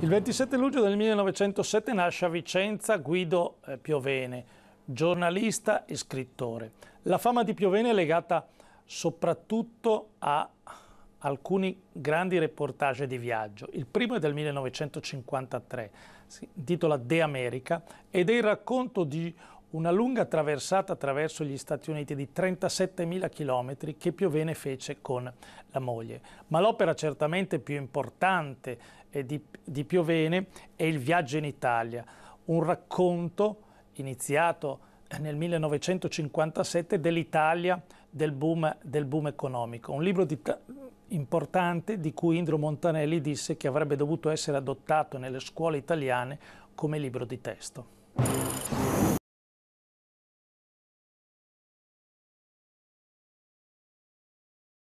Il 27 luglio del 1907 nasce a Vicenza Guido eh, Piovene, giornalista e scrittore. La fama di Piovene è legata soprattutto a alcuni grandi reportage di viaggio. Il primo è del 1953, si intitola De America ed è il racconto di una lunga traversata attraverso gli Stati Uniti di 37.000 km che Piovene fece con la moglie. Ma l'opera certamente più importante eh, di, di Piovene è il viaggio in Italia, un racconto iniziato eh, nel 1957 dell'Italia del boom, del boom, economico. Un libro di, importante di cui Indro Montanelli disse che avrebbe dovuto essere adottato nelle scuole italiane come libro di testo.